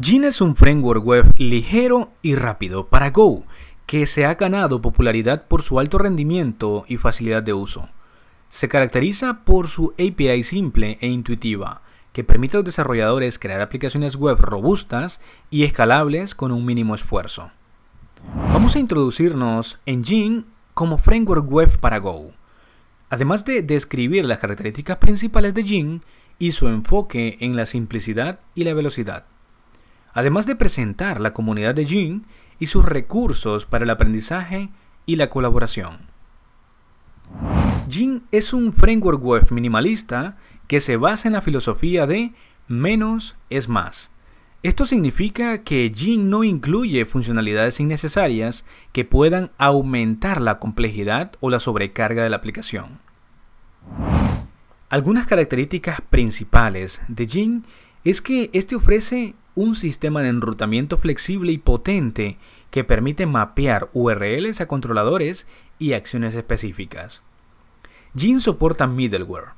Gin es un framework web ligero y rápido para Go, que se ha ganado popularidad por su alto rendimiento y facilidad de uso. Se caracteriza por su API simple e intuitiva, que permite a los desarrolladores crear aplicaciones web robustas y escalables con un mínimo esfuerzo. Vamos a introducirnos en Gin como framework web para Go. Además de describir las características principales de Gin y su enfoque en la simplicidad y la velocidad además de presentar la comunidad de Jin y sus recursos para el aprendizaje y la colaboración. Jin es un framework web minimalista que se basa en la filosofía de menos es más. Esto significa que Jin no incluye funcionalidades innecesarias que puedan aumentar la complejidad o la sobrecarga de la aplicación. Algunas características principales de Jin es que este ofrece un sistema de enrutamiento flexible y potente que permite mapear URLs a controladores y acciones específicas. Jin soporta middleware,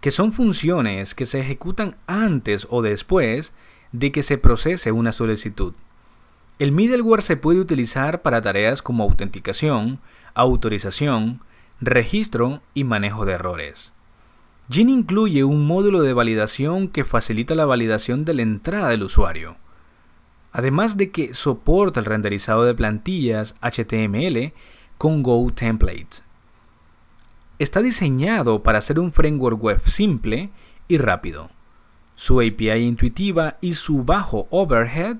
que son funciones que se ejecutan antes o después de que se procese una solicitud. El middleware se puede utilizar para tareas como autenticación, autorización, registro y manejo de errores. Gin incluye un módulo de validación que facilita la validación de la entrada del usuario. Además de que soporta el renderizado de plantillas HTML con Go Template. Está diseñado para ser un framework web simple y rápido. Su API intuitiva y su bajo overhead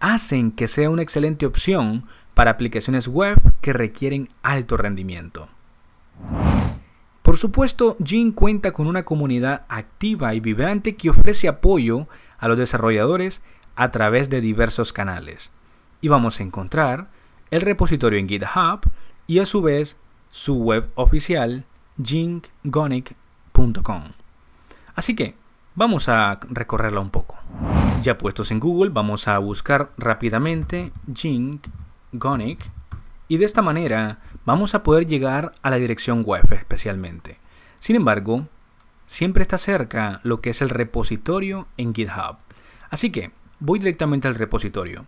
hacen que sea una excelente opción para aplicaciones web que requieren alto rendimiento. Por supuesto, Jing cuenta con una comunidad activa y vibrante que ofrece apoyo a los desarrolladores a través de diversos canales. Y vamos a encontrar el repositorio en GitHub y a su vez su web oficial jinggonic.com. Así que vamos a recorrerla un poco. Ya puestos en Google, vamos a buscar rápidamente jinggonic y de esta manera vamos a poder llegar a la dirección web especialmente. Sin embargo, siempre está cerca lo que es el repositorio en GitHub. Así que voy directamente al repositorio.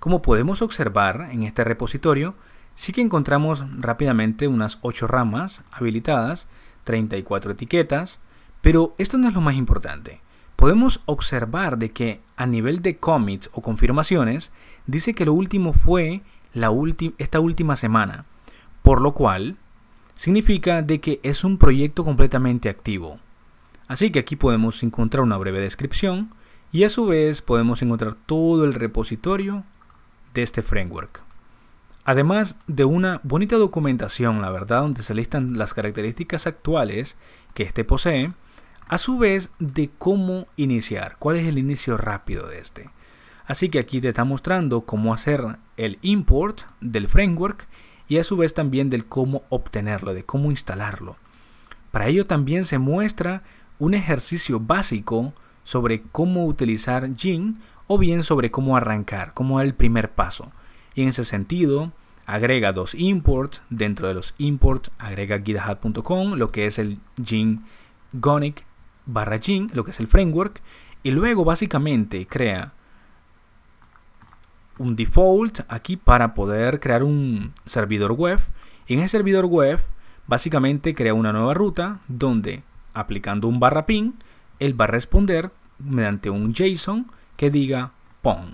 Como podemos observar en este repositorio, sí que encontramos rápidamente unas 8 ramas habilitadas, 34 etiquetas, pero esto no es lo más importante. Podemos observar de que a nivel de commits o confirmaciones, dice que lo último fue la esta última semana por lo cual significa de que es un proyecto completamente activo. Así que aquí podemos encontrar una breve descripción y a su vez podemos encontrar todo el repositorio de este framework. Además de una bonita documentación, la verdad, donde se listan las características actuales que este posee, a su vez de cómo iniciar, cuál es el inicio rápido de este. Así que aquí te está mostrando cómo hacer el import del framework y a su vez también del cómo obtenerlo, de cómo instalarlo. Para ello también se muestra un ejercicio básico sobre cómo utilizar Jin o bien sobre cómo arrancar, como el primer paso. Y en ese sentido, agrega dos imports, dentro de los imports agrega github.com, lo que es el Jin Gonic barra Jin, lo que es el framework, y luego básicamente crea un default aquí para poder crear un servidor web. y En ese servidor web, básicamente crea una nueva ruta donde aplicando un barra pin, él va a responder mediante un JSON que diga pong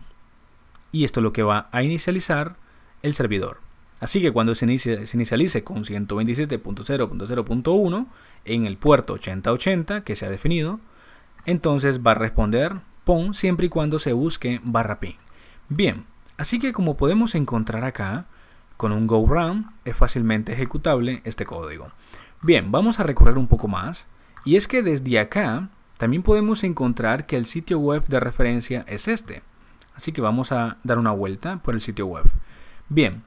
Y esto es lo que va a inicializar el servidor. Así que cuando se, se inicialice con 127.0.0.1 en el puerto 8080 que se ha definido, entonces va a responder pong siempre y cuando se busque barra pin. Bien, así que como podemos encontrar acá, con un go run es fácilmente ejecutable este código. Bien, vamos a recorrer un poco más. Y es que desde acá también podemos encontrar que el sitio web de referencia es este. Así que vamos a dar una vuelta por el sitio web. Bien,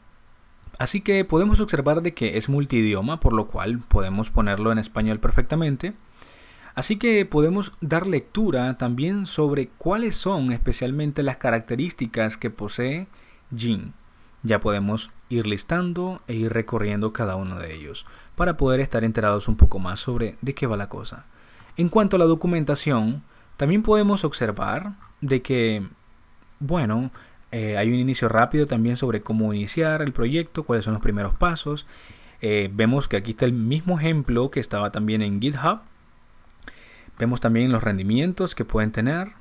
así que podemos observar de que es multidioma, por lo cual podemos ponerlo en español perfectamente. Así que podemos dar lectura también sobre cuáles son especialmente las características que posee Jin. Ya podemos ir listando e ir recorriendo cada uno de ellos para poder estar enterados un poco más sobre de qué va la cosa. En cuanto a la documentación, también podemos observar de que, bueno, eh, hay un inicio rápido también sobre cómo iniciar el proyecto, cuáles son los primeros pasos. Eh, vemos que aquí está el mismo ejemplo que estaba también en GitHub, Vemos también los rendimientos que pueden tener,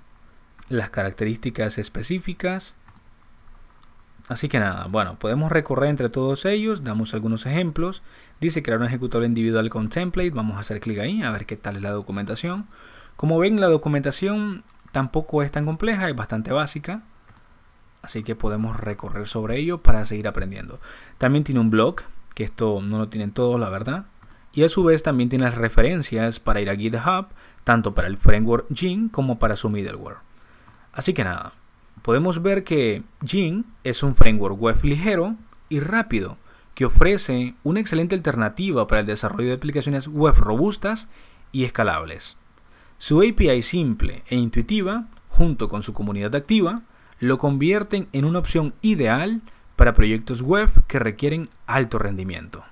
las características específicas. Así que nada, bueno, podemos recorrer entre todos ellos, damos algunos ejemplos. Dice crear un ejecutable individual con template, vamos a hacer clic ahí a ver qué tal es la documentación. Como ven, la documentación tampoco es tan compleja, es bastante básica. Así que podemos recorrer sobre ello para seguir aprendiendo. También tiene un blog, que esto no lo tienen todos, la verdad y a su vez también tiene las referencias para ir a GitHub, tanto para el framework Jin como para su middleware. Así que nada, podemos ver que Jin es un framework web ligero y rápido que ofrece una excelente alternativa para el desarrollo de aplicaciones web robustas y escalables. Su API simple e intuitiva, junto con su comunidad activa, lo convierten en una opción ideal para proyectos web que requieren alto rendimiento.